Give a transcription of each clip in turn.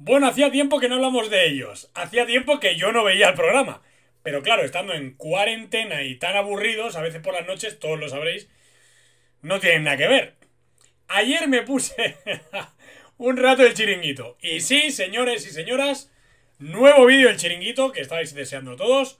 Bueno, hacía tiempo que no hablamos de ellos. Hacía tiempo que yo no veía el programa. Pero claro, estando en cuarentena y tan aburridos, a veces por las noches, todos lo sabréis, no tienen nada que ver. Ayer me puse un rato el chiringuito. Y sí, señores y señoras, nuevo vídeo del chiringuito que estáis deseando todos.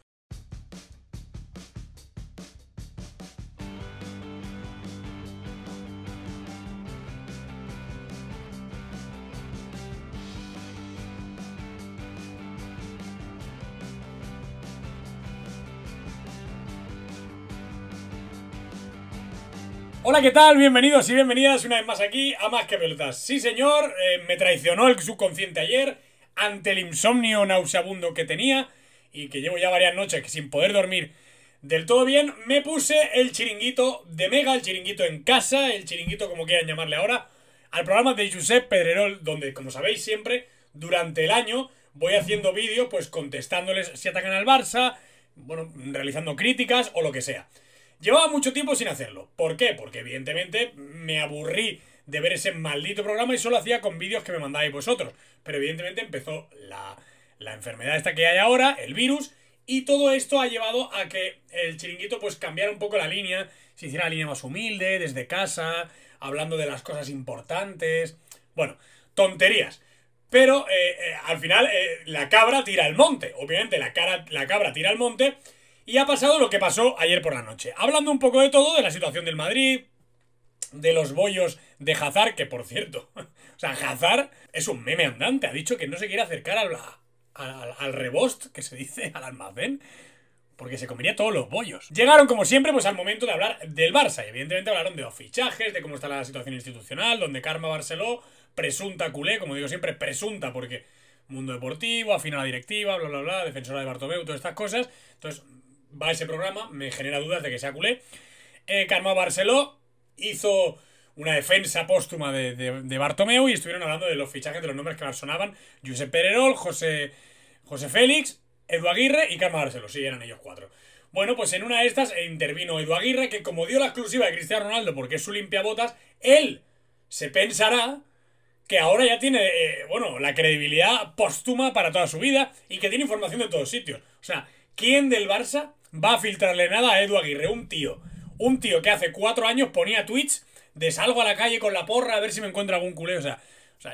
Hola, ¿qué tal? Bienvenidos y bienvenidas una vez más aquí a Más que Pelotas. Sí, señor, eh, me traicionó el subconsciente ayer ante el insomnio nauseabundo que tenía y que llevo ya varias noches sin poder dormir del todo bien. Me puse el chiringuito de Mega, el chiringuito en casa, el chiringuito como quieran llamarle ahora, al programa de Josep Pedrerol, donde, como sabéis siempre, durante el año voy haciendo vídeos pues contestándoles si atacan al Barça, bueno, realizando críticas o lo que sea. Llevaba mucho tiempo sin hacerlo. ¿Por qué? Porque evidentemente me aburrí de ver ese maldito programa y solo hacía con vídeos que me mandáis vosotros. Pero evidentemente empezó la, la enfermedad esta que hay ahora, el virus, y todo esto ha llevado a que el chiringuito pues cambiara un poco la línea, se hiciera la línea más humilde, desde casa, hablando de las cosas importantes. Bueno, tonterías. Pero eh, eh, al final eh, la cabra tira al monte. Obviamente la, cara, la cabra tira al monte y ha pasado lo que pasó ayer por la noche. Hablando un poco de todo, de la situación del Madrid, de los bollos de Hazard, que por cierto, o sea, Hazard es un meme andante, ha dicho que no se quiere acercar al, al, rebost, que se dice, al almacén, porque se comería todos los bollos. Llegaron, como siempre, pues al momento de hablar del Barça, y evidentemente hablaron de los fichajes, de cómo está la situación institucional, donde Karma Barceló, presunta culé, como digo siempre, presunta, porque mundo deportivo, afina la directiva, bla, bla, bla, defensora de Bartomeu, todas estas cosas, entonces va ese programa, me genera dudas de que sea culé. Eh, Barceló hizo una defensa póstuma de, de, Bartomeu y estuvieron hablando de los fichajes de los nombres que más sonaban. Josep Pererol, José, José Félix, Edu Aguirre y Carma Barceló. Sí, eran ellos cuatro. Bueno, pues en una de estas eh, intervino Edu Aguirre, que como dio la exclusiva de Cristiano Ronaldo porque es su limpiabotas, él se pensará que ahora ya tiene, eh, bueno, la credibilidad póstuma para toda su vida y que tiene información de todos sitios. O sea, ¿quién del Barça va a filtrarle nada a Edu Aguirre, un tío. Un tío que hace cuatro años ponía tweets de salgo a la calle con la porra a ver si me encuentro algún culé. O sea,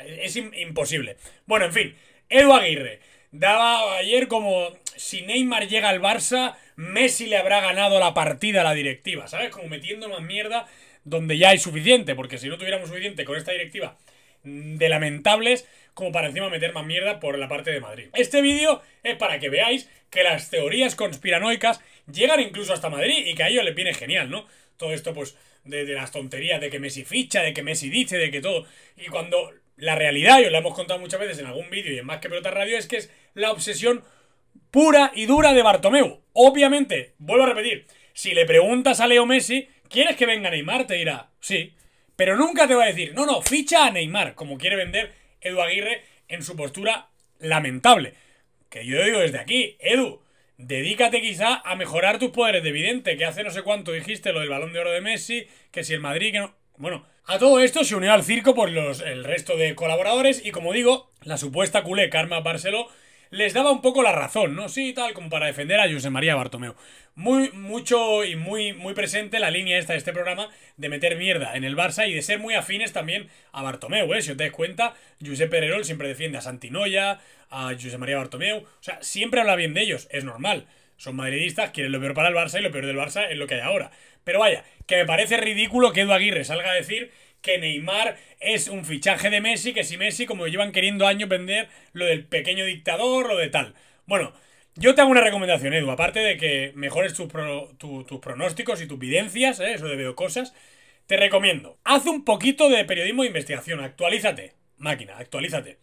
es imposible. Bueno, en fin, Edu Aguirre daba ayer como si Neymar llega al Barça, Messi le habrá ganado la partida a la directiva, ¿sabes? Como metiendo más mierda donde ya hay suficiente, porque si no tuviéramos suficiente con esta directiva de lamentables, como para encima meter más mierda por la parte de Madrid. Este vídeo es para que veáis que las teorías conspiranoicas llegan incluso hasta Madrid y que a ellos le viene genial, ¿no? Todo esto, pues, de, las tonterías de que Messi ficha, de que Messi dice, de que todo. Y cuando la realidad, y os la hemos contado muchas veces en algún vídeo y en Más que Pelota Radio, es que es la obsesión pura y dura de Bartomeu. Obviamente, vuelvo a repetir, si le preguntas a Leo Messi, ¿quieres que venga Neymar? Te dirá, sí. Pero nunca te va a decir, no, no, ficha a Neymar, como quiere vender Edu Aguirre en su postura lamentable. Que yo digo desde aquí, Edu, dedícate quizá a mejorar tus poderes de evidente, que hace no sé cuánto dijiste lo del balón de oro de Messi, que si el Madrid, que no... Bueno, a todo esto se unió al circo por los, el resto de colaboradores y como digo, la supuesta culé Karma Barceló les daba un poco la razón, ¿no? Sí, tal, como para defender a José María Bartomeu. Muy, mucho y muy, muy presente la línea esta de este programa de meter mierda en el Barça y de ser muy afines también a Bartomeu, ¿eh? Si os dais cuenta, Josep Pererol siempre defiende a Santinoya, a José María Bartomeu. O sea, siempre habla bien de ellos, es normal. Son madridistas, quieren lo peor para el Barça y lo peor del Barça es lo que hay ahora. Pero vaya, que me parece ridículo que Edu Aguirre salga a decir que Neymar es un fichaje de Messi, que si Messi, como llevan queriendo años vender lo del pequeño dictador, lo de tal. Bueno, yo te hago una recomendación, Edu, aparte de que mejores tus, pronósticos y tus videncias, ¿eh? eso de veo cosas, te recomiendo. Haz un poquito de periodismo de investigación, actualízate, máquina, actualízate.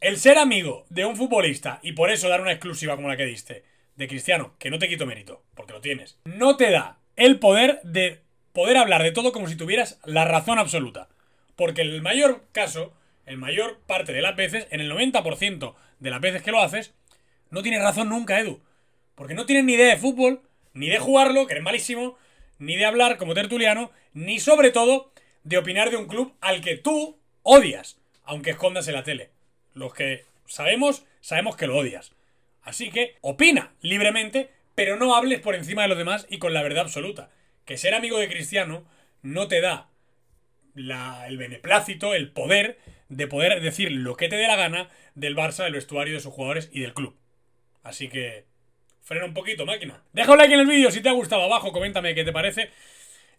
El ser amigo de un futbolista, y por eso dar una exclusiva como la que diste, de Cristiano, que no te quito mérito, porque lo tienes, no te da el poder de poder hablar de todo como si tuvieras la razón absoluta. Porque el mayor caso, el mayor parte de las veces, en el 90% de las veces que lo haces, no tienes razón nunca, Edu. Porque no tienes ni idea de fútbol, ni de jugarlo, que eres malísimo, ni de hablar como tertuliano, ni sobre todo de opinar de un club al que tú odias, aunque escondas en la tele. Los que sabemos, sabemos que lo odias. Así que opina libremente, pero no hables por encima de los demás y con la verdad absoluta que ser amigo de Cristiano no te da el beneplácito, el poder de poder decir lo que te dé la gana del Barça, del vestuario, de sus jugadores y del club. Así que frena un poquito, máquina. Deja un like en el vídeo si te ha gustado abajo, coméntame qué te parece.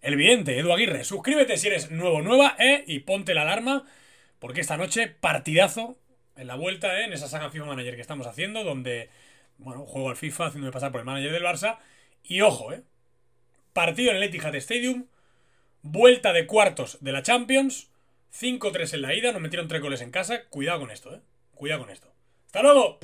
El vidente, Edu Aguirre, suscríbete si eres nuevo nueva, ¿eh? Y ponte la alarma, porque esta noche partidazo en la vuelta, ¿eh? En esa saga FIFA Manager que estamos haciendo, donde, bueno, juego al FIFA haciéndome pasar por el manager del Barça. Y ojo, ¿eh? partido en el Etihad Stadium, vuelta de cuartos de la Champions, 5-3 en la ida, nos metieron tres goles en casa, cuidado con esto, eh, cuidado con esto. ¡Hasta luego!